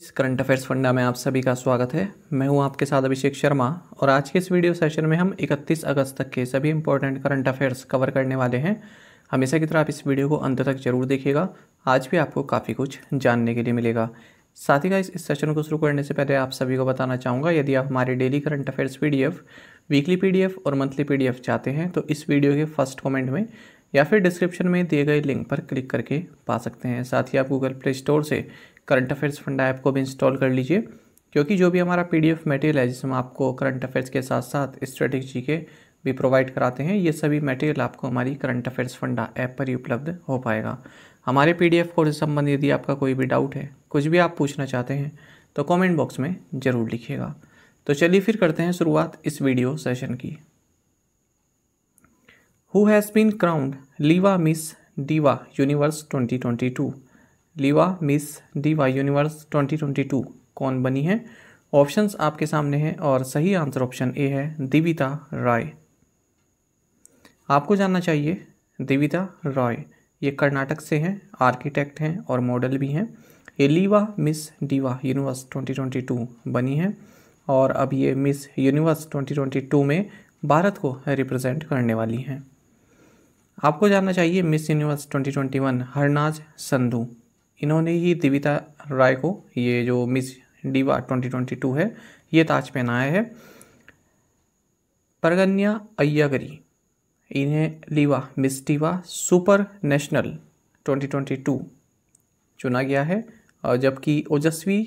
इस current affairs फंडा में आप सभी का स्वागत है मैं हूं आपके साथ अभिषेक शर्मा और आज के इस वीडियो सेशन में हम 31 अगस्त तक के सभी इंपॉर्टेंट करंट अफेयर्स कवर करने वाले हैं हमेशा की तरह आप इस वीडियो को अंत तक जरूर देखिएगा आज भी आपको काफ़ी कुछ जानने के लिए मिलेगा साथ ही का इस, इस सेशन को शुरू करने से पहले आप सभी को बताना चाहूँगा यदि आप हमारे daily current affairs P weekly P और मंथली पी चाहते हैं तो इस वीडियो के फर्स्ट कॉमेंट में या फिर डिस्क्रिप्शन में दिए गए लिंक पर क्लिक करके पा सकते हैं साथ ही आप गूगल प्ले स्टोर से करंट अफेयर्स फंडा ऐप को भी इंस्टॉल कर लीजिए क्योंकि जो भी हमारा पी मटेरियल है जिसमें आपको करंट अफेयर्स के साथ साथ स्ट्रेटेजी के भी प्रोवाइड कराते हैं ये सभी मटेरियल आपको हमारी करंट अफेयर्स फंडा ऐप पर ही उपलब्ध हो पाएगा हमारे पी डी कोर्स संबंधित यदि आपका कोई भी डाउट है कुछ भी आप पूछना चाहते हैं तो कमेंट बॉक्स में ज़रूर लिखिएगा तो चलिए फिर करते हैं शुरुआत इस वीडियो सेशन की who has been crowned Liva Miss Diva Universe 2022 Liva Miss Diva Universe 2022 कौन बनी है ऑप्शंस आपके सामने हैं और सही आंसर ऑप्शन ए है दिविता रॉय आपको जानना चाहिए दिविता रॉय ये कर्नाटक से हैं आर्किटेक्ट हैं और मॉडल भी हैं ये लीवा मिस डीवा यूनिवर्स 2022 बनी है और अब ये मिस यूनिवर्स 2022 में भारत को रिप्रेजेंट करने वाली हैं आपको जानना चाहिए मिस यूनिवर्स 2021 हरनाज संधू इन्होंने ही दिविता राय को ये जो मिस डीवा 2022 है ये ताज पहनाया है परगन्या अय्यागरी इन्हें Liva Miss Diva Supranational 2022 चुना गया है और जबकि ओजस्वी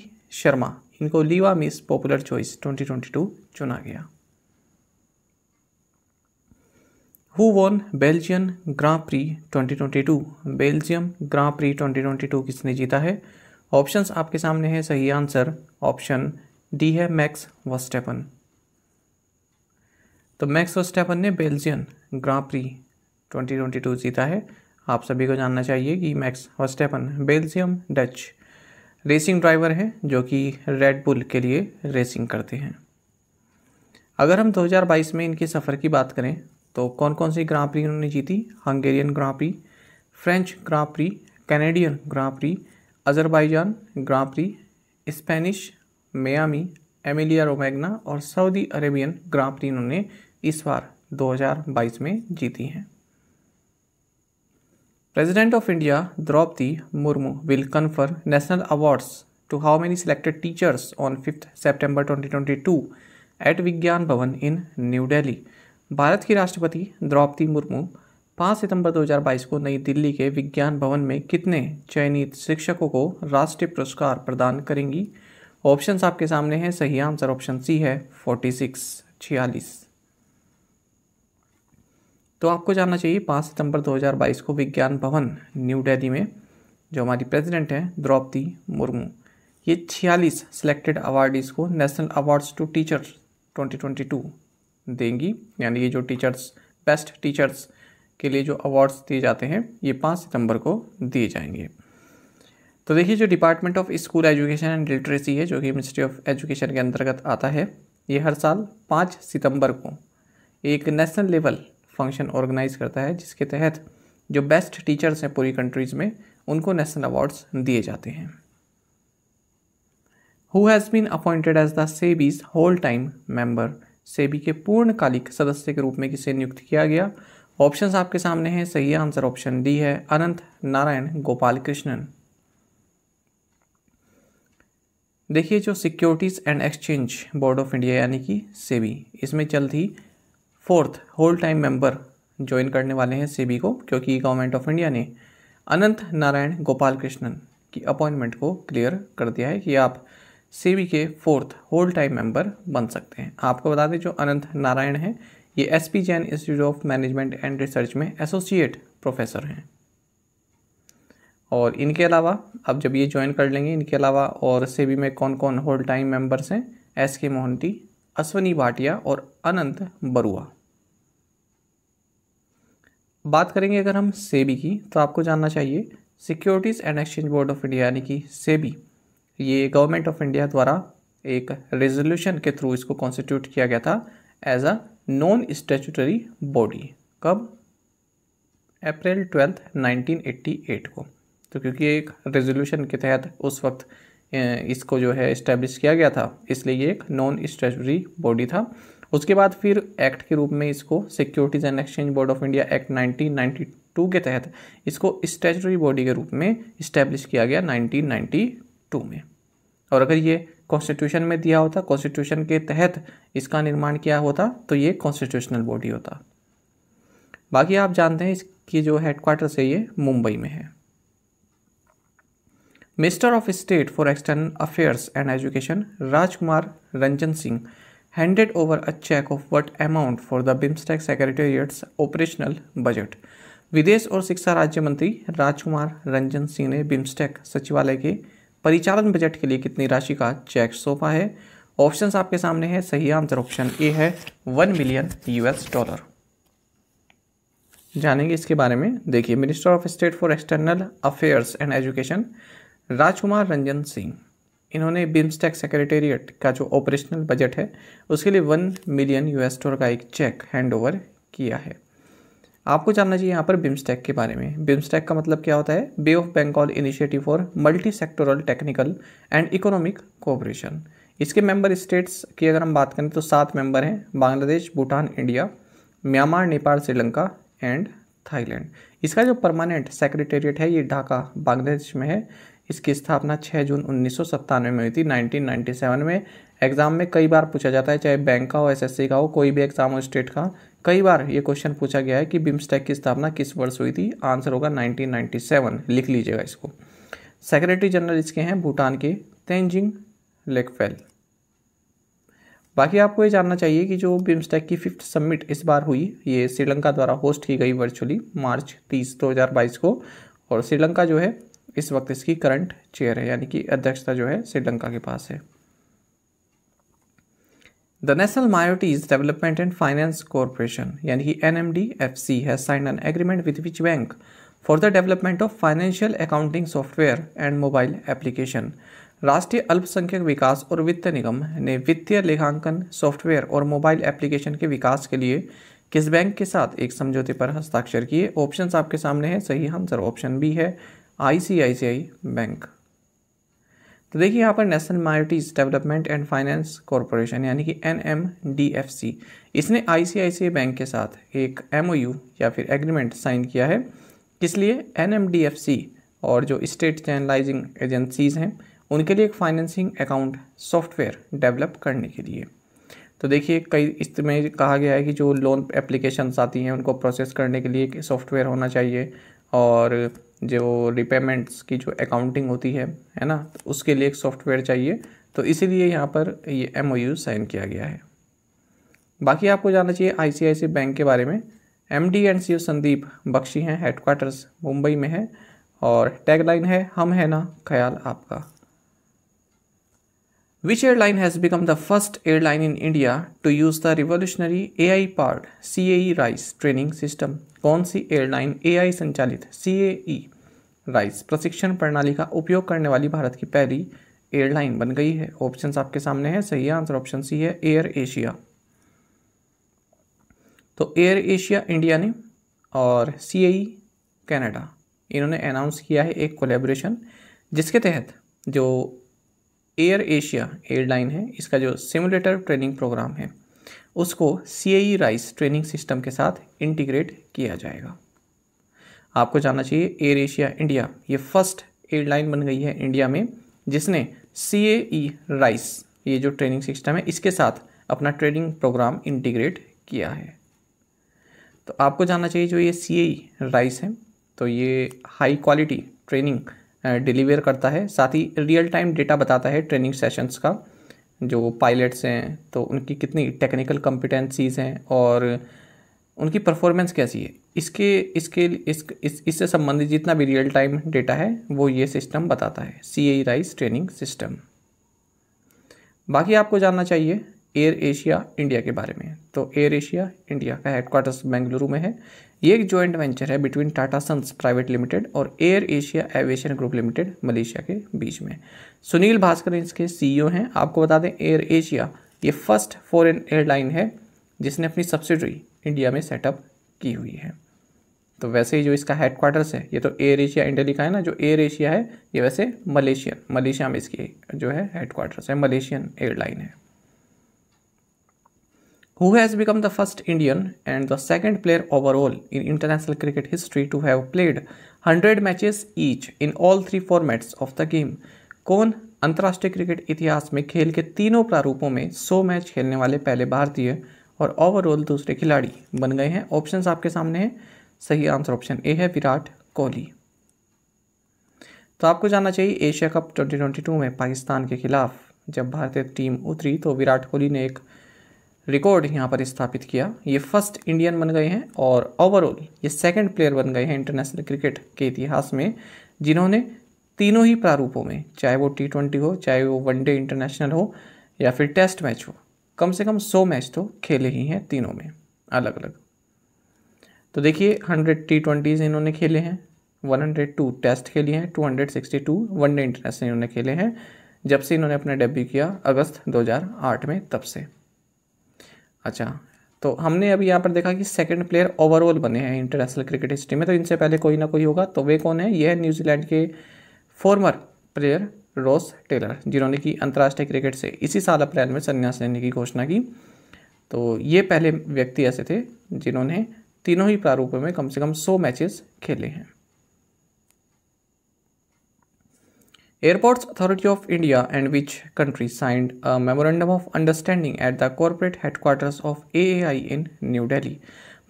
शर्मा इनको लीवा मिस पॉपुलर चॉइस 2022 चुना गया who won Belgian Grand Prix 2022 Belgium Grand Prix 2022 किसने जीता है ऑप्शंस आपके सामने हैं सही आंसर ऑप्शन डी है मैक्स वस्टेपन तो मैक्स वस्टेपन ने बेल्जियन ग्रां प्री 2022 जीता है आप सभी को जानना चाहिए कि Max Verstappen Belgium Dutch racing driver हैं जो कि रेड बुल के लिए रेसिंग करते हैं अगर हम 2022 में इनके सफ़र की बात करें तो कौन कौन सी ग्रांप्री उन्होंने जीती Hungarian Grand Prix French Grand Prix Canadian Grand Prix Azerbaijan Grand Prix Spanish Miami Emilia Romagna और सऊदी अरेबियन ग्रांप्री उन्होंने इस बार 2022 में जीती हैं President of India Droupadi Murmu will confer national awards to how many selected teachers on fifth September two at Vigyan Bhawan in new daily Bharat की राष्ट्रपति द्रौपदी मुर्मू 5 सितंबर 2022 को नई दिल्ली के विज्ञान भवन में कितने चयनित शिक्षकों को राष्ट्रीय पुरस्कार प्रदान करेंगी ऑप्शन आपके सामने हैं सही आंसर ऑप्शन सी है 46 तो आपको जानना चाहिए 5 सितंबर 2022 को विज्ञान भवन न्यू दिल्ली में जो हमारी प्रेसिडेंट हैं द्रौपदी मुर्मू ये छियालीस सिलेक्टेड अवार्डीज़ को नेशनल अवार्ड्स टू टीचर 2022 देंगी यानी ये जो टीचर्स बेस्ट टीचर्स के लिए जो अवार्ड्स दिए जाते हैं ये पाँच सितंबर को दिए जाएंगे तो देखिए जो department of school education and literacy है जो कि मिनिस्ट्री ऑफ एजुकेशन के अंतर्गत आता है ये हर साल पाँच सितंबर को एक नेशनल लेवल फंक्शन ऑर्गेनाइज करता है जिसके तहत जो बेस्ट टीचर्स हैं पूरी कंट्रीज़ में उनको नेशनल अवार्ड्स दिए जाते हैं who has been appointed as the SEBI's whole time member SEBI के पूर्णकालिक सदस्य के रूप में किसे नियुक्त किया गया ऑप्शंस आपके सामने हैं सही आंसर ऑप्शन डी है अनंत नारायण गोपाल कृष्णन देखिए जो securities and exchange board of India यानी कि सेबी इसमें जल्द ही fourth whole time member join करने वाले हैं सेबी को क्योंकि गवर्नमेंट ऑफ इंडिया ने अनंत नारायण गोपाल कृष्णन की अपॉइंटमेंट को क्लियर कर दिया है कि आप सेबी के फोर्थ होल टाइम मेंबर बन सकते हैं आपको बता दें जो अनंत नारायण हैं ये S P Jain institute of management and research में एसोसिएट प्रोफेसर हैं और इनके अलावा अब जब ये ज्वाइन कर लेंगे इनके अलावा और सेबी में कौन कौन होल टाइम मेंबर्स हैं एस के मोहंती अश्वनी भाटिया और अनंत बरुआ बात करेंगे अगर हम सेबी की तो आपको जानना चाहिए securities and exchange board of India यानी कि सेबी ये गवर्नमेंट ऑफ इंडिया द्वारा एक रेजोल्यूशन के थ्रू इसको कॉन्स्टिट्यूट किया गया था as a non statutory body कब अप्रैल ट्वेल्थ 1988 को तो क्योंकि एक रेजोल्यूशन के तहत उस वक्त इसको जो है इस्टेब्लिश किया गया था इसलिए ये एक नॉन स्टेचुटरी बॉडी था उसके बाद फिर एक्ट के रूप में इसको securities and exchange board of India act 1992 के तहत इसको स्टेचुटरी बॉडी के रूप में इस्टेब्लिश किया गया टू में और अगर ये कॉन्स्टिट्यूशन में दिया होता कॉन्स्टिट्यूशन के तहत इसका निर्माण किया होता तो ये कॉन्स्टिट्यूशनल बॉडी होता बाकी आप जानते हैं इसकी जो हेडक्वार्टर है ये मुंबई में है minister of state for external affairs and education Rajkumar Ranjan Singh handed over a cheque of what amount for the BIMSTEC secretariat's operational budget विदेश और शिक्षा राज्य मंत्री राजकुमार रंजन सिंह ने बिम्स्टेक सचिवालय के परिचालन बजट के लिए कितनी राशि का चेक सौंपा है ऑप्शन आपके सामने है सही आंसर ऑप्शन ए है वन मिलियन यूएस डॉलर जानेंगे इसके बारे में देखिए minister of state for external affairs and education Rajkumar Ranjan Singh इन्होंने बिम्स्टेक सेक्रेटेरिएट का जो ऑपरेशनल बजट है उसके लिए वन मिलियन यूएस डॉलर का एक चेक हैंडओवर किया है आपको जानना चाहिए यहाँ पर बिम्स्टेक के बारे में बिम्स्टेक का मतलब क्या होता है Bay of Bengal initiative for multi sectoral technical and economic cooperation इसके मेंबर स्टेट्स की अगर हम बात करें तो सात मेंबर हैं Bangladesh Bhutan India Myanmar Nepal Sri Lanka and Thailand इसका जो परमानेंट सेक्रेटेरिएट है ये ढाका बांग्लादेश में है इसकी स्थापना 6 जून उन्नीस में हुई थी 1997 में एग्ज़ाम में कई बार पूछा जाता है चाहे बैंक का हो एसएससी का हो कोई भी एग्ज़ाम हो स्टेट का कई बार ये क्वेश्चन पूछा गया है कि बिम्स्टेक की स्थापना किस वर्ष हुई थी आंसर होगा 1997 लिख लीजिएगा इसको सेक्रेटरी जनरल इसके हैं भूटान के तेंजिंग लेकफेल बाकी आपको ये जानना चाहिए कि जो बिम्स्टेक की फिफ्थ समिट इस बार हुई ये श्रीलंका द्वारा होस्ट की गई वर्चुअली मार्च तीस दो को और श्रीलंका जो है इस वक्त इसकी करंट चेयर है यानी कि अध्यक्षता जो है श्रीलंका के पास है the national minorities development and finance corporation यानी कि N M D F C है signed an agreement with which bank for the development of financial accounting software and mobile application राष्ट्रीय अल्पसंख्यक विकास और वित्त निगम ने वित्तीय लेखांकन सॉफ्टवेयर और मोबाइल एप्लीकेशन के विकास के लिए किस बैंक के साथ एक समझौते पर हस्ताक्षर किए ऑप्शन आपके सामने हैं सही आंसर ऑप्शन बी है आई सी आई सी आई बैंक तो देखिए यहाँ पर national minorities development and finance corporation यानी कि एन इसने आई बैंक के साथ एक एम या फिर एग्रीमेंट साइन किया है किस लिए एन और जो स्टेट चैनलाइजिंग एजेंसीज़ हैं उनके लिए एक फाइनेंसिंग अकाउंट सॉफ्टवेयर डेवलप करने के लिए तो देखिए कई इसमें कहा गया है कि जो लोन एप्लीकेशंस आती हैं उनको प्रोसेस करने के लिए एक सॉफ्टवेयर होना चाहिए और जो रिपेमेंट्स की जो अकाउंटिंग होती है है ना तो उसके लिए एक सॉफ्टवेयर चाहिए तो इसीलिए यहाँ पर ये एम साइन किया गया है बाकी आपको जानना चाहिए आई बैंक के बारे में M D and C Sandeep Bakhshi हैं हेडक्वार्टर्स मुंबई में है और टैगलाइन है हम है ना ख्याल आपका which airline has become the first airline in India to use the revolutionary A I part C A rise training system कौन सी एयरलाइन ए संचालित सी राइस प्रशिक्षण प्रणाली का उपयोग करने वाली भारत की पहली एयरलाइन बन गई है ऑप्शंस आपके सामने हैं सही आंसर ऑप्शन सी है एयर एशिया तो एयर एशिया इंडिया ने और सी आई कैनेडा इन्होंने अनाउंस किया है एक कोलेब्रेशन जिसके तहत जो एयर एशिया एयरलाइन है इसका जो सिमुलेटर ट्रेनिंग प्रोग्राम है उसको सी राइस ट्रेनिंग सिस्टम के साथ इंटीग्रेट किया जाएगा आपको जानना चाहिए एयर एशिया इंडिया ये फर्स्ट एयरलाइन बन गई है इंडिया में जिसने सी ए ई राइस ये जो ट्रेनिंग सिस्टम है इसके साथ अपना ट्रेनिंग प्रोग्राम इंटीग्रेट किया है तो आपको जानना चाहिए जो ये सी ए राइस है तो ये हाई क्वालिटी ट्रेनिंग डिलीवर करता है साथ ही रियल टाइम डेटा बताता है ट्रेनिंग सेशंस का जो पायलट्स हैं तो उनकी कितनी टेक्निकल कम्पिटेंसीज़ हैं और उनकी परफॉर्मेंस कैसी है इसके इसके इस इससे इस संबंधित जितना भी रियल टाइम डेटा है वो ये सिस्टम बताता है C A rise training system बाकी आपको जानना चाहिए एयर एशिया इंडिया के बारे में तो एयर एशिया इंडिया का हेडक्वार्टर्स बेंगलुरु में है ये एक जॉइंट वेंचर है between Tata sons private limited और Air Asia aviation group limited Malaysia के बीच में सुनील भास्कर इसके सीईओ e हैं आपको बता दें एयर एशिया ये फर्स्ट फॉरेन एयरलाइन है जिसने अपनी सब्सिडरी इंडिया में सेटअप की हुई है तो वैसे ही जो इसका हेडक्वार्टर्स है ये तो एयर एशिया इंटेली का है ना जो एयर एशिया है ये वैसे मलेशियन मलेशिया में इसकी जो है हेडक्वार्टर्स है मलेशियन एयरलाइन है who has become the first Indian and the second player overall in international cricket history to have played hundred matches each in all three formats of the game कौन अंतर्राष्ट्रीय cricket इतिहास में खेल के तीनों प्रारूपों में सौ मैच खेलने वाले पहले भारतीय और ओवरऑल दूसरे खिलाड़ी बन गए हैं ऑप्शंस आपके सामने हैं सही आंसर ऑप्शन ए है विराट कोहली तो आपको जानना चाहिए एशिया कप 2022 में पाकिस्तान के खिलाफ जब भारतीय टीम उतरी तो विराट कोहली ने एक रिकॉर्ड यहाँ पर स्थापित किया ये फर्स्ट इंडियन बन गए हैं और ओवरऑल ये सेकंड प्लेयर बन गए हैं इंटरनेशनल क्रिकेट के इतिहास में जिन्होंने तीनों ही प्रारूपों में चाहे वो टी हो चाहे वो वनडे इंटरनेशनल हो या फिर टेस्ट मैच हो कम से कम सौ मैच तो खेले ही हैं तीनों में अलग अलग तो देखिए हंड्रेड टी ट्वेंटीज़ इन्होंने खेले हैं वन हंड्रेड टू टेस्ट खेले हैं two hundred sixty two one day international इन्होंने खेले हैं जब से इन्होंने अपना डेब्यू किया अगस्त 2008 में तब से अच्छा तो हमने अभी यहाँ पर देखा कि सेकंड प्लेयर ओवरऑल बने हैं इंटरनेशनल क्रिकेट हिस्ट्री में तो इनसे पहले कोई ना कोई होगा तो वे कौन है यह न्यूजीलैंड के फॉर्मर प्लेयर रॉस टेलर जिन्होंने की अंतर्राष्ट्रीय क्रिकेट से इसी साल अप्रैल में संन्यास लेने की घोषणा की तो ये पहले व्यक्ति ऐसे थे जिन्होंने तीनों ही प्रारूपों में कम से कम सौ मैचेस खेले हैं airports authority of India and which country signed memorandum of understanding at the corporate corporate of A AAI in New Delhi?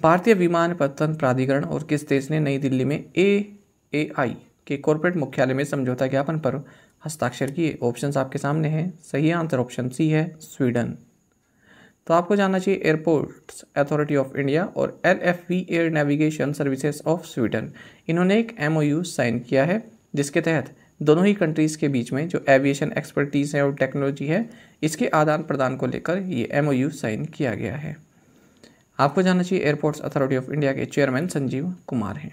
भारतीय विमानपत्तन प्राधिकरण और किस देश ने नई दिल्ली में ए ए आई के कॉरपोरेट मुख्यालय में समझौता ज्ञापन पर हस्ताक्षर किए ऑप्शंस आपके सामने हैं सही आंसर ऑप्शन सी है स्वीडन तो आपको जानना चाहिए एयरपोर्ट्स अथॉरिटी ऑफ इंडिया और L F V air navigation services of Sweden इन्होंने एक एम साइन किया है जिसके तहत दोनों ही कंट्रीज़ के बीच में जो एविएशन एक्सपर्टीज़ है और टेक्नोलॉजी है इसके आदान प्रदान को लेकर ये एम साइन किया गया है आपको जानना चाहिए एयरपोर्ट्स अथॉरिटी ऑफ इंडिया के चेयरमैन संजीव कुमार हैं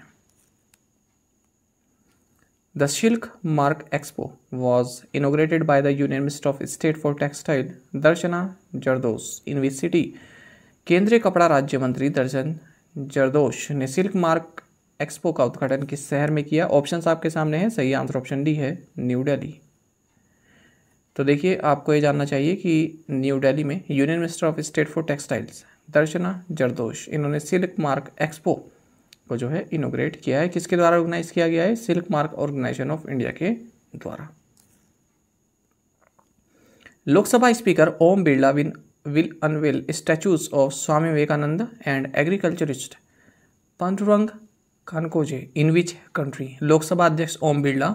The Shilk Mark Expo was inaugurated by the Union Minister of State for Textile Darshana Jardosh in which city केंद्रीय कपड़ा राज्य मंत्री दर्शन जरदोश ने सिल्क मार्क एक्सपो का उद्घाटन किस शहर में किया ऑप्शंस आपके सामने हैं सही आंसर ऑप्शन डी है न्यू दिल्ली तो देखिए आपको ये जानना चाहिए कि न्यू दिल्ली में union minister of state for textiles Darshana Jardosh इन्होंने सिल्क मार्क एक्सपो को जो है इनोग्रेट किया है किसके द्वारा ऑर्गेनाइज किया गया है silk mark organisation of India के द्वारा Lok Sabha speaker Om Birla when will unveil statues of Swami Vivekananda and agriculturist Pandurang Khankoje in which country Lok Sabha अध्यक्ष ओम बिरला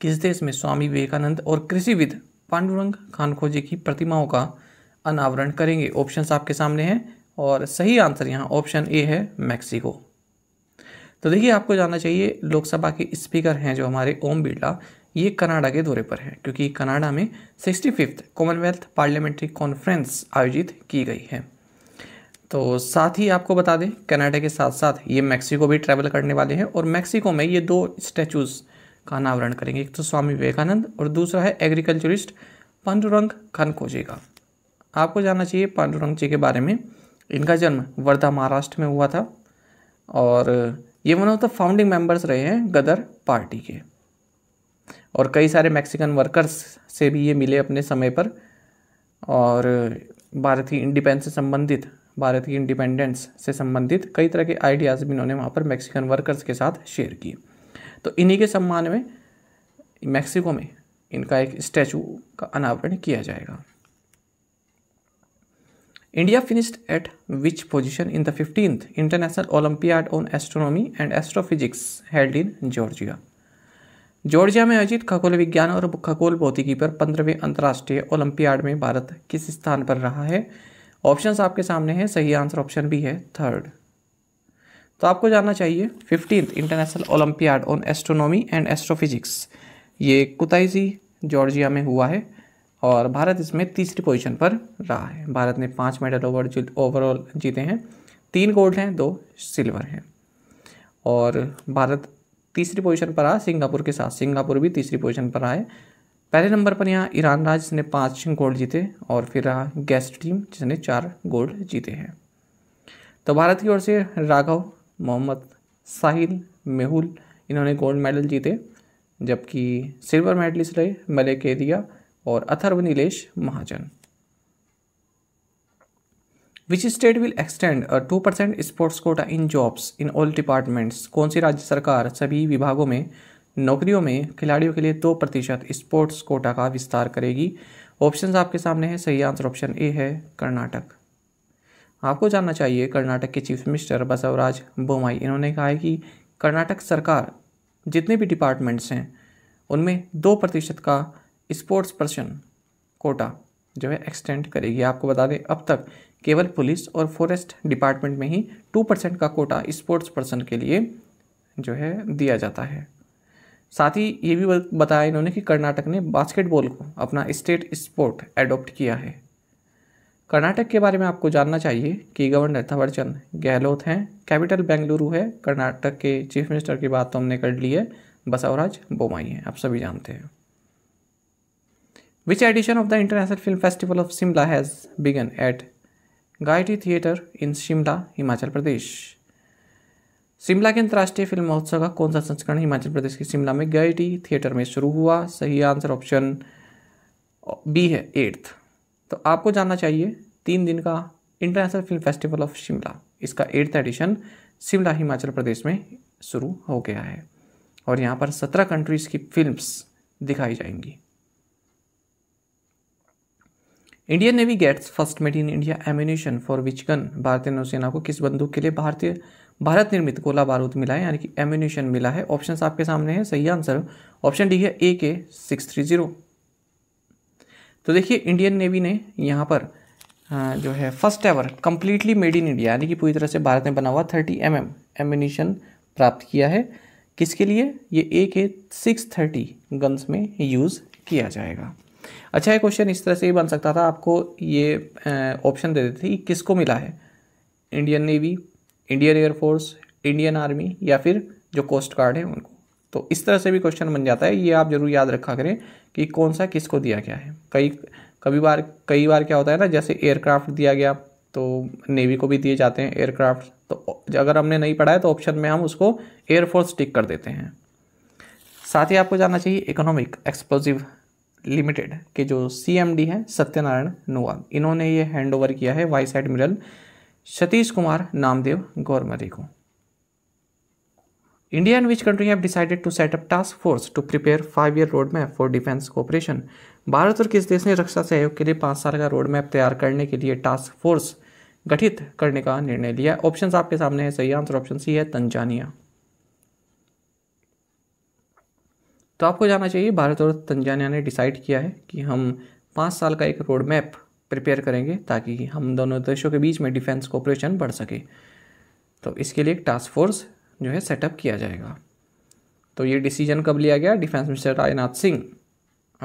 किस देश में स्वामी विवेकानंद और कृषिविद पांडुरंग खानखोजे की प्रतिमाओं का अनावरण करेंगे ऑप्शन आपके सामने हैं और सही आंसर यहाँ ऑप्शन ए है मैक्सिको तो देखिए आपको जानना चाहिए लोकसभा के स्पीकर हैं जो हमारे ओम बिरला ये कनाडा के दौरे पर है क्योंकि कनाडा में sixty fifth commonwealth parliamentary conference आयोजित की गई है तो साथ ही आपको बता दें कनाडा के साथ साथ ये मैक्सिको भी ट्रैवल करने वाले हैं और मैक्सिको में ये दो स्टैचूज़ का अनावरण करेंगे एक तो स्वामी विवेकानंद और दूसरा है एग्रीकल्चरिस्ट पांडुरंग खनकोजे का आपको जानना चाहिए पांडुरंग जी के बारे में इनका जन्म वर्धा महाराष्ट्र में हुआ था और ये one of the founding members रहे हैं गदर पार्टी के और कई सारे मैक्सिकन वर्कर्स से भी ये मिले अपने समय पर और भारत की इंडिपेंडेंस से संबंधित भारत की इंडिपेंडेंस से संबंधित कई तरह के आइडियाज़ भी इन्होंने वहाँ पर मैक्सिकन वर्कर्स के साथ शेयर किए तो इन्हीं के सम्मान में मैक्सिको में इनका एक स्टैचू का अनावरण किया जाएगा India finished at which position in the fifteenth international olympiad on astronomy and astrophysics held in Georgia Georgia में आयोजित खगोल विज्ञान और खगोल भौतिकी पर पंद्रहवें अंतर्राष्ट्रीय ओलंपियाड में भारत किस स्थान पर रहा है ऑप्शन आपके सामने हैं सही आंसर ऑप्शन भी है थर्ड तो आपको जानना चाहिए fifteenth international olympiad on astronomy and astrophysics ये कुताइजी जॉर्जिया में हुआ है और भारत इसमें तीसरी पोजीशन पर रहा है भारत ने पाँच मेडल ओवर ओवरऑल जीते हैं तीन गोल्ड हैं दो सिल्वर हैं और भारत तीसरी पोजीशन पर रहा सिंगापुर के साथ सिंगापुर भी तीसरी पोजीशन पर आए पहले नंबर पर यहाँ ईरान रहा जिसने पाँच गोल्ड जीते और फिर रहा गेस्ट टीम जिसने चार गोल्ड जीते हैं तो भारत की ओर से राघव मोहम्मद साहिल मेहुल इन्होंने गोल्ड मेडल जीते जबकि सिल्वर मेडलिस्ट रहे मलेकेरिया और Atharva Nilesh Mahajan which state will extend two percent sports quota in jobs in all departments कौन सी राज्य सरकार सभी विभागों में नौकरियों में खिलाड़ियों के लिए दो प्रतिशत स्पोर्ट्स कोटा का विस्तार करेगी ऑप्शंस आपके सामने हैं सही आंसर ऑप्शन ए है कर्नाटक आपको जानना चाहिए कर्नाटक के चीफ मिनिस्टर बसवराज बोमाई इन्होंने कहा है कि कर्नाटक सरकार जितने भी डिपार्टमेंट्स हैं उनमें दो प्रतिशत का स्पोर्ट्स पर्सन कोटा जो है एक्सटेंड करेगी आपको बता दें अब तक केवल पुलिस और फॉरेस्ट डिपार्टमेंट में ही टू परसेंट का कोटा स्पोर्ट्स पर्सन के लिए जो है दिया जाता है साथ ही ये भी बताया इन्होंने कि कर्नाटक ने बास्केटबॉल को अपना स्टेट स्पोर्ट एडॉप्ट किया है कर्नाटक के बारे में आपको जानना चाहिए कि गवर्नर थवरचंद गहलोत हैं कैपिटल बेंगलुरु है कर्नाटक के चीफ मिनिस्टर की बात तो हमने कर ली है बसवराज बोमाई हैं आप सभी जानते हैं Which edition of the International Film Festival of Shimla has begun at Gayatri Theatre in Shimla, Himachal Pradesh? Shimla के अंतर्राष्ट्रीय फिल्म महोत्सव का कौन सा संस्करण हिमाचल प्रदेश के शिमला में टी थिएटर में शुरू हुआ सही आंसर ऑप्शन बी है एट्थ तो आपको जानना चाहिए तीन दिन का international film festival of Shimla इसका एट्थ एडिशन शिमला हिमाचल प्रदेश में शुरू हो गया है और यहाँ पर सत्रह कंट्रीज़ की फिल्म दिखाई जाएंगी Indian navy gets first made in India ammunition for which gun भारतीय नौसेना को किस बंदूक के लिए भारतीय भारत निर्मित गोला बारूद मिला है यानी कि एम्यूनेशन मिला है ऑप्शन आपके सामने है सही आंसर ऑप्शन डी है ए के सिक्स थ्री जीरो तो देखिए इंडियन नेवी ने यहाँ पर जो है first ever completely made in India यानी कि पूरी तरह से भारत में बना हुआ थर्टी एम एम एम्यूनेशन प्राप्त किया है किसके लिए ये A K six thirty guns में यूज़ किया जाएगा अच्छा ये क्वेश्चन इस तरह से ही बन सकता था आपको ये ऑप्शन दे देते थे कि किसको मिला है Indian navy Indian air force Indian army या फिर जो कोस्ट गार्ड है उनको तो इस तरह से भी क्वेश्चन बन जाता है ये आप जरूर याद रखा करें कि कौन सा किसको दिया गया है कई कभी बार कई बार क्या होता है ना जैसे एयरक्राफ्ट दिया गया तो नेवी को भी दिए जाते हैं एयरक्राफ्ट तो अगर हमने नहीं पढ़ा है तो ऑप्शन में हम उसको एयरफोर्स टिक कर देते हैं साथ ही आपको जानना चाहिए इकोनॉमिक एक्सप्लोजिव लिमिटेड के जो सीएमडी हैं सत्यनारायण नोवाल इन्होंने ये हैंडओवर किया है वाइस एडमिरल सतीश कुमार नामदेव गौरमरी को India and which country have decided to set task force to prepare five year road map for defence cooperation भारत और किस देश ने रक्षा सहयोग के लिए पाँच साल का रोड मैप तैयार करने के लिए टास्क फोर्स गठित करने का निर्णय लिया ऑप्शंस आपके सामने है सही आंसर ऑप्शन सी है तंजानिया तो आपको जाना चाहिए भारत और तंजानिया ने डिसाइड किया है कि हम पाँच साल का एक रोड मैप प्रिपेयर करेंगे ताकि हम दोनों देशों के बीच में डिफेंस कोऑपरेशन बढ़ सके तो इसके लिए एक टास्क फोर्स जो है सेटअप किया जाएगा तो ये डिसीजन कब लिया गया डिफेंस मिनिस्टर राजनाथ सिंह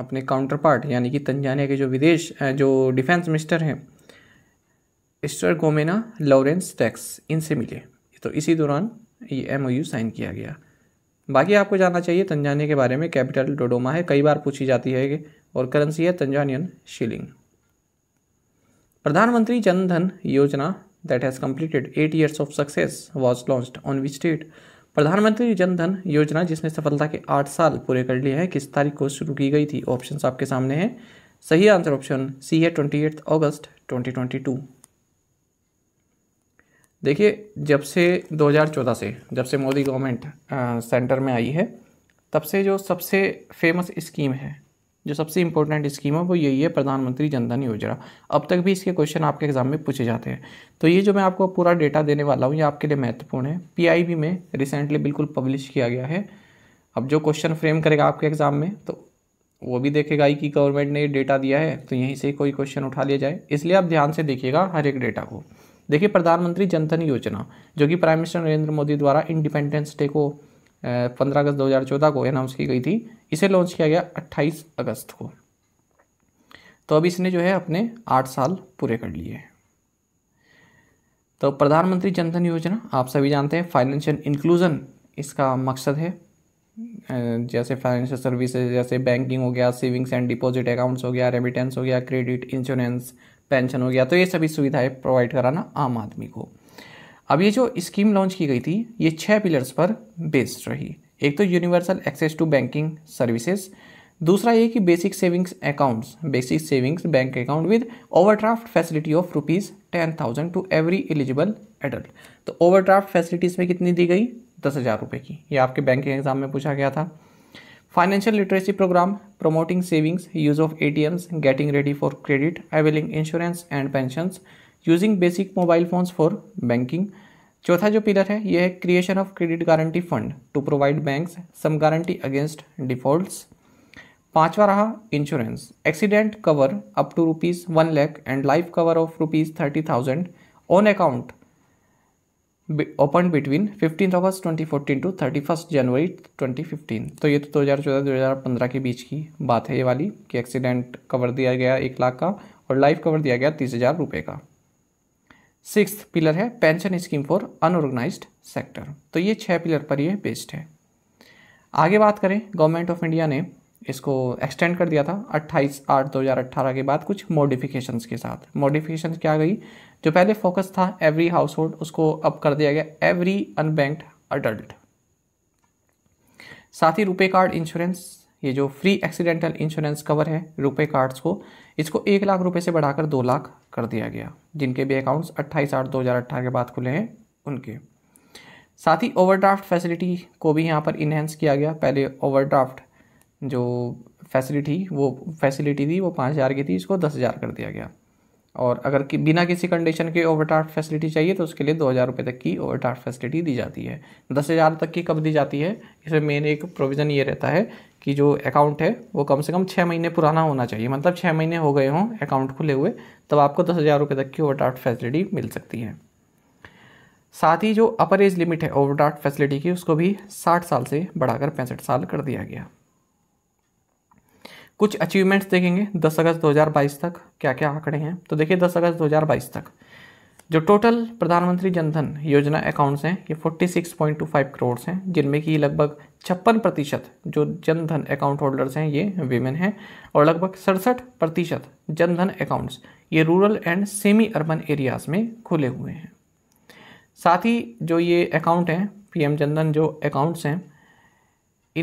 अपने काउंटर पार्ट यानी कि तंजानिया के जो विदेश जो डिफेंस मिनिस्टर हैं इस्टर गोमेना लॉरेंस टैक्स इनसे मिले तो इसी दौरान ये एम साइन किया गया बाकी आपको जानना चाहिए तंजानिया के बारे में कैपिटल डोडोमा है कई बार पूछी जाती है और करेंसी है Tanzanian shilling Pradhan Mantri Jan Dhan Yojana that has completed eight years of success was launch on which date Pradhan Mantri Jan Dhan योजना जिसने सफलता के आठ साल पूरे कर लिए हैं किस तारीख को शुरू की गई थी ऑप्शन आपके सामने हैं सही आंसर ऑप्शन सी है ट्वेंटी अगस्त टू देखिए जब से 2014 से जब से मोदी गवर्नमेंट सेंटर में आई है तब से जो सबसे फेमस स्कीम है जो सबसे इम्पोर्टेंट स्कीम है वो यही है प्रधानमंत्री जनधन योजना अब तक भी इसके क्वेश्चन आपके एग्जाम में पूछे जाते हैं तो ये जो मैं आपको पूरा डेटा देने वाला हूँ ये आपके लिए महत्वपूर्ण है पी में रिसेंटली बिल्कुल पब्लिश किया गया है अब जो क्वेश्चन फ्रेम करेगा आपके एग्जाम में तो वो भी देखेगा कि गवर्नमेंट ने ये डेटा दिया है तो यहीं से कोई क्वेश्चन उठा लिया जाए इसलिए आप ध्यान से देखिएगा हर एक डेटा को देखिए प्रधानमंत्री जनधन योजना जो कि प्राइम मिनिस्टर नरेंद्र मोदी द्वारा इंडिपेंडेंस डे को पंद्रह अगस्त 2014 को अनाउंस की गई थी इसे लॉन्च किया गया 28 अगस्त को तो अब इसने जो है अपने आठ साल पूरे कर लिए तो प्रधानमंत्री जनधन योजना आप सभी जानते हैं फाइनेंशियल इंक्लूज़न इसका मकसद है जैसे फाइनेंशियल सर्विसेज जैसे बैंकिंग हो गया सेविंग्स एंड डिपॉजिट अकाउंट्स हो गया रेमिटेंस हो गया क्रेडिट इंश्योरेंस पेंशन हो गया तो ये सभी सुविधाएं प्रोवाइड कराना आम आदमी को अब ये जो स्कीम लॉन्च की गई थी ये छः पिलर्स पर बेस्ड रही एक तो universal access to banking services दूसरा ये कि basic savings accounts basic savings bank account with overdraft facility of rupees ten thousand to every eligible adult तो ओवरड्राफ्ट फैसिलिटीज़ में कितनी दी गई दस हज़ार रुपये की ये आपके बैंक एग्ज़ाम में पूछा गया था program promoting savings use of A T Ms getting ready for credit availing insurance and pension using basic mobile phones for banking चौथा जो पिलर है यह है creation of credit guarantee fund to provide bank some guarantee against defaults पांचवा रहा insurance accident cover up to rupees one lakh and life cover of rupees thirty thousand on account open between fifteen August 2014 to thirty first January 2015 तो ये तो 2014-2015 के बीच की बात है ये वाली कि एक्सीडेंट कवर दिया गया एक लाख का और लाइफ कवर दिया गया तीस हज़ार रुपये का सिक्स पिलर है pension scheme for unorganise sector तो ये छः पिलर पर ये बेस्ड है आगे बात करें गवर्नमेंट ऑफ इंडिया ने इसको एक्सटेंड कर दिया था 28 आठ 2018 के बाद कुछ मॉडिफिकेशंस के साथ मॉडिफिकेशंस क्या गई जो पहले फोकस था एवरी हाउस होल्ड उसको अब कर दिया गया एवरी अनबैंक्ड अडल्ट साथ ही रुपे कार्ड इंश्योरेंस ये जो फ्री एक्सीडेंटल इंश्योरेंस कवर है रुपए कार्ड्स को इसको एक लाख रुपए से बढ़ाकर दो लाख कर दिया गया जिनके भी अकाउंट्स अट्ठाईस आठ दो हज़ार अट्ठारह के बाद खुले हैं उनके साथ ही ओवरड्राफ्ट फैसिलिटी को भी यहाँ पर इन्हेंस किया गया पहले ओवरड्राफ्ट जो फैसिलिटी वो फैसिलिटी थी वो पाँच हज़ार की थी इसको दस हज़ार कर दिया गया और अगर कि बिना किसी कंडीशन के ओवरड्राफ्ट फैसिलिटी चाहिए तो उसके लिए दो हज़ार रुपये तक की ओवरड्राफ्ट फैसिलिटी दी जाती है दस हज़ार तक की कब दी जाती है इसमें मेन एक प्रोविज़न ये रहता है कि जो अकाउंट है वो कम से कम छः महीने पुराना होना चाहिए मतलब छः महीने हो गए हों अकाउंट खुले हुए तब आपको दस हज़ार रुपये तक की ओवरड्राफ्ट फैसिलिटी मिल सकती है साथ ही जो अपर एज लिमिट है ओवरड्राफ्ट फैसिलिटी की उसको भी साठ साल से बढ़ाकर पैंसठ साल कर दिया गया कुछ अचीवमेंट्स देखेंगे 10 अगस्त 2022 तक क्या क्या आंकड़े हैं तो देखिए 10 अगस्त 2022 तक जो टोटल प्रधानमंत्री जनधन योजना अकाउंट्स हैं ये 46.25 करोड़ हैं जिनमें कि लगभग छप्पन प्रतिशत जो जनधन अकाउंट होल्डर्स हैं ये वीमेन हैं और लगभग सड़सठ प्रतिशत जनधन अकाउंट्स ये rural and semi urban areas में खुले हुए हैं साथ ही जो ये अकाउंट हैं पीएम जनधन जो अकाउंट्स हैं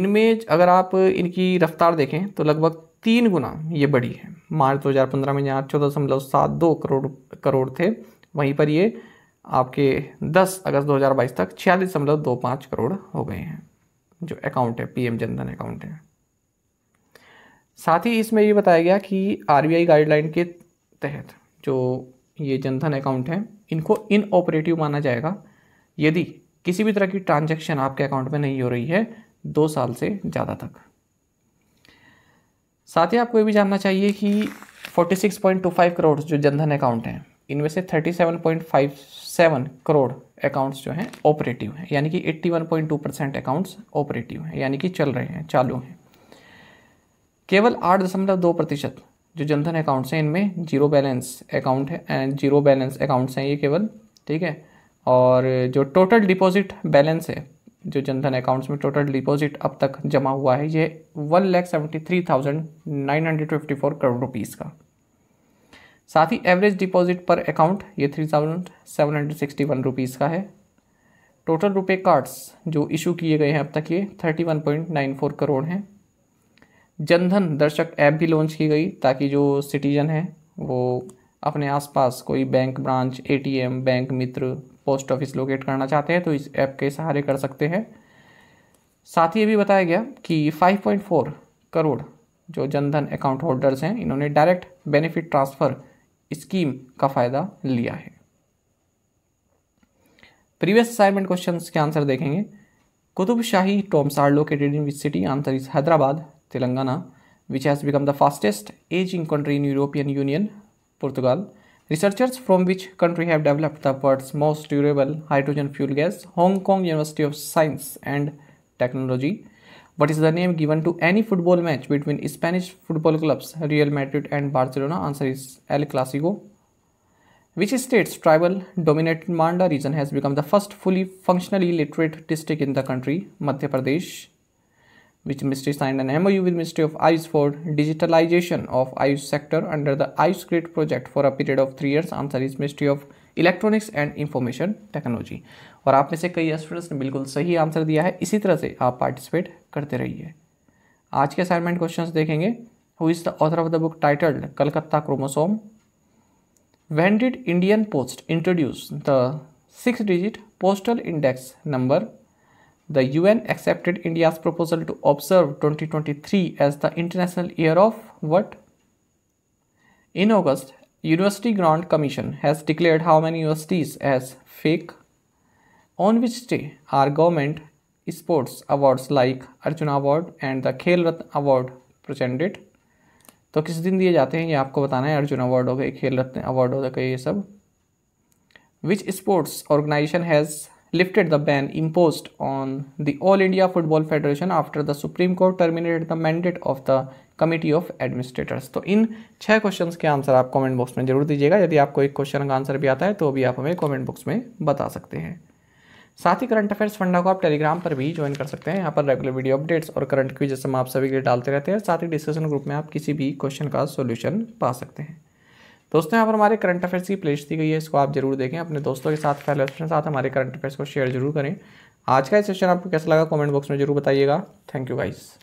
इनमें अगर आप इनकी रफ्तार देखें तो लगभग तीन गुना ये बढ़ी है मार्च 2015 में यहाँ चौदह दशमलव सात दो करोड़ करोड़ थे वहीं पर ये आपके 10 अगस्त 2022 तक छियालीस दशमलव दो पाँच करोड़ हो गए हैं जो अकाउंट है पीएम जनधन अकाउंट है साथ ही इसमें ये बताया गया कि आरबीआई गाइडलाइन के तहत जो ये जनधन अकाउंट है इनको इन ऑपरेटिव माना जाएगा यदि किसी भी तरह की ट्रांजेक्शन आपके अकाउंट में नहीं हो रही है दो साल से ज़्यादा तक साथ ही आपको ये भी जानना चाहिए कि 46.25 करोड़ जो जनधन अकाउंट हैं इनमें से 37.57 करोड़ अकाउंट्स जो हैं ऑपरेटिव हैं यानी कि 81.2 परसेंट अकाउंट्स ऑपरेटिव हैं यानी कि चल रहे हैं चालू हैं केवल 8.2 प्रतिशत जो जनधन अकाउंट्स हैं इनमें जीरो बैलेंस अकाउंट है जीरो बैलेंस अकाउंट्स हैं ये केवल ठीक है और जो टोटल डिपॉजिट बैलेंस है जो जनधन अकाउंट्स में टोटल डिपॉजिट अब तक जमा हुआ है ये one lakh seventy three thousand nine hundred fifty four crore rupees का साथ ही एवरेज डिपॉजिट पर अकाउंट ये three thousand seven hundred sixty one rupees का है टोटल रुपए कार्ड्स जो इशू किए गए हैं अब तक ये thirty one point nine four crore हैं जनधन दर्शक ऐप भी लॉन्च की गई ताकि जो सिटीजन हैं वो अपने आसपास कोई बैंक ब्रांच एटीएम, बैंक मित्र पोस्ट ऑफिस लोकेट करना चाहते हैं तो इस ऐप के सहारे कर सकते हैं साथ ही ये भी बताया गया कि 5.4 करोड़ जो जनधन अकाउंट होल्डर्स हैं इन्होंने डायरेक्ट बेनिफिट ट्रांसफ़र स्कीम का फ़ायदा लिया है प्रीवियस असाइनमेंट क्वेश्चन के आंसर देखेंगे Qutb Shahi tombs are located in which city answer is Hyderabad Telangana which has become the fastest ageing country in European Union Portugal. Researchers from which country have developed the world's most durable hydrogen fuel gas? Hong Kong University of Science and Technology. What is the name given to any football match between Spanish football clubs Real Madrid and Barcelona? Answer is El Clasico. Which state's tribal dominated Manda region has become the first fully functionally literate district in the country? Madhya Pradesh. which ministry signed an MOU with Ministry of ICE for digitalization of ICE sector under the ICE Grid project for a period of three years. Answer is Ministry of electronics and information technology और आप में से कई students ने बिल्कुल सही answer दिया है इसी तरह से आप पार्टिसिपेट करते रहिए आज के असाइनमेंट क्वेश्चन देखेंगे who is the author of the book titled Calcutta chromosome when did indian post introduce the six digit postal index number the UN accepted India's proposal to observe 2023 as the International Year of what? In August, University Grant Commission has declared how many universities as fake. On which day are government sports awards like Arjuna Award and the Khel Ratna Award presented? तो किस दिन दिए जाते हैं ये आपको बताना है अर्जुन अवार्ड हो गए खेल रत्न अवार्ड हो गए ये सब which sports organisation has lifted the ban imposed on the All India Football Federation after the Supreme Court terminated the mandate of the Committee of administrators तो इन छह क्वेश्चन के आंसर आप कॉमेंट बॉक्स में जरूर दीजिएगा यदि आपको एक क्वेश्चन का आंसर भी आता है तो भी आप हमें कॉमेंट बॉक्स में बता सकते हैं साथ ही करंट अफेयर्स फंडा को आप टेलीग्राम पर भी ज्वाइन कर सकते हैं यहाँ पर रेगुलर वीडियो अपडेट्स और करंट क्विज हम आप सभी के लिए डालते रहते हैं साथ ही डिस्कशन ग्रुप में आप किसी भी क्वेश्चन का सोल्यूशन पा सकते हैं दोस्तों यहाँ पर हमारे करंट अफेयर्स की प्लेस दी गई है इसको आप जरूर देखें अपने दोस्तों के साथ फैलोस के साथ हमारे करंट अफेयर्स को शेयर जरूर करें आज का सेशन आपको कैसा लगा कमेंट बॉक्स में जरूर बताइएगा थैंक यू गाइज